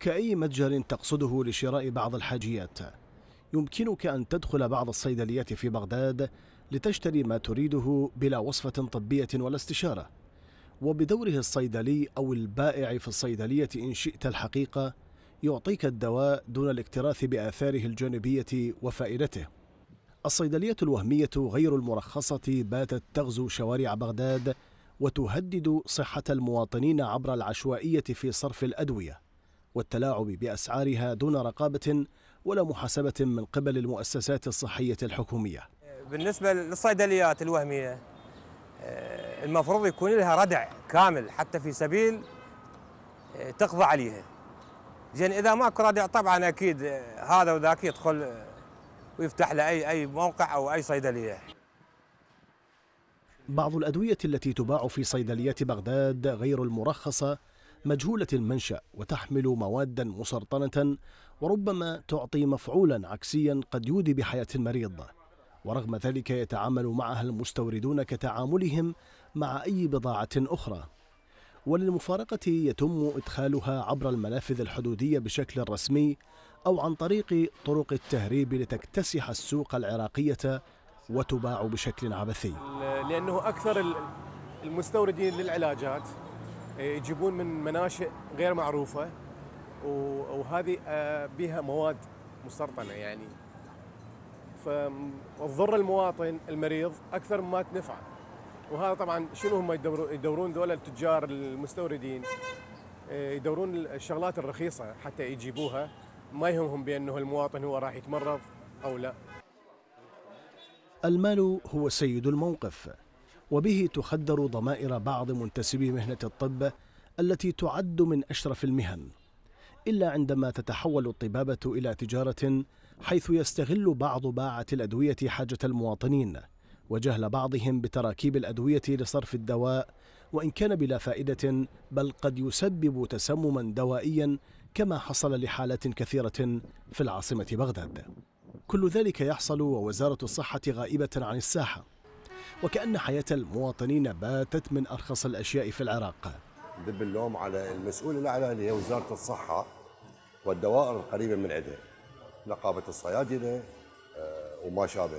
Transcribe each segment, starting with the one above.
كأي متجر تقصده لشراء بعض الحاجيات يمكنك أن تدخل بعض الصيدليات في بغداد لتشتري ما تريده بلا وصفة طبية ولا استشارة وبدوره الصيدلي أو البائع في الصيدلية إن شئت الحقيقة يعطيك الدواء دون الاكتراث بآثاره الجانبية وفائدته الصيدلية الوهمية غير المرخصة باتت تغزو شوارع بغداد وتهدد صحة المواطنين عبر العشوائية في صرف الأدوية والتلاعب بأسعارها دون رقابة ولا محاسبة من قبل المؤسسات الصحية الحكومية بالنسبة للصيدليات الوهمية آه، المفروض يكون لها ردع كامل حتى في سبيل آه، تقضى عليها زين اذا ماكو ردع طبعا اكيد آه، هذا وذاك يدخل ويفتح له اي اي موقع او اي صيدليه بعض الادويه التي تباع في صيدليات بغداد غير المرخصه مجهولة المنشأ وتحمل موادا مسرطنة وربما تعطي مفعولا عكسيا قد يودي بحياة المريض ورغم ذلك يتعامل معها المستوردون كتعاملهم مع أي بضاعة أخرى وللمفارقة يتم إدخالها عبر المنافذ الحدودية بشكل رسمي أو عن طريق طرق التهريب لتكتسح السوق العراقية وتباع بشكل عبثي لأنه أكثر المستوردين للعلاجات آه، يجيبون من مناشئ غير معروفه وهذه آه، بها مواد مسرطنه يعني فتضر المواطن المريض اكثر مما تنفعه وهذا طبعا شنو هم يدورون يدورون التجار المستوردين آه، يدورون الشغلات الرخيصه حتى يجيبوها ما يهمهم بانه المواطن هو راح يتمرض او لا المال هو سيد الموقف وبه تخدر ضمائر بعض منتسبي مهنة الطب التي تعد من أشرف المهن إلا عندما تتحول الطبابة إلى تجارة حيث يستغل بعض باعة الأدوية حاجة المواطنين وجهل بعضهم بتراكيب الأدوية لصرف الدواء وإن كان بلا فائدة بل قد يسبب تسمما دوائيا كما حصل لحالات كثيرة في العاصمة بغداد كل ذلك يحصل ووزارة الصحة غائبة عن الساحة وكأن حياة المواطنين باتت من أرخص الأشياء في العراق دب اللوم على المسؤول الأعلى اللي هي وزارة الصحة والدوائر القريبة من عندها نقابة الصيادلة آه، وما شابه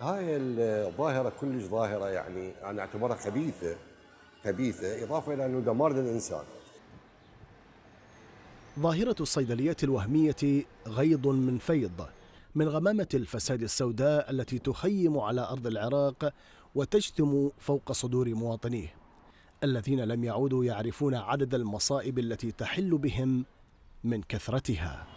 هاي الظاهرة كلش ظاهرة يعني أنا أعتبرها خبيثة خبيثة إضافة إلى أنه دمار للإنسان ظاهرة الصيدليات الوهمية غيض من فيض من غمامة الفساد السوداء التي تخيم على أرض العراق وتجثم فوق صدور مواطنيه الذين لم يعودوا يعرفون عدد المصائب التي تحل بهم من كثرتها